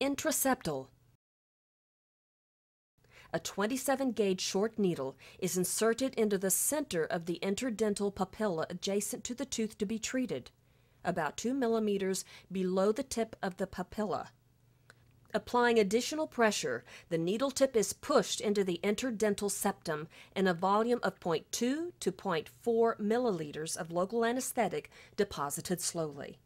Intraseptal. A 27 gauge short needle is inserted into the center of the interdental papilla adjacent to the tooth to be treated, about 2 millimeters below the tip of the papilla. Applying additional pressure, the needle tip is pushed into the interdental septum and a volume of 0.2 to 0.4 milliliters of local anesthetic deposited slowly.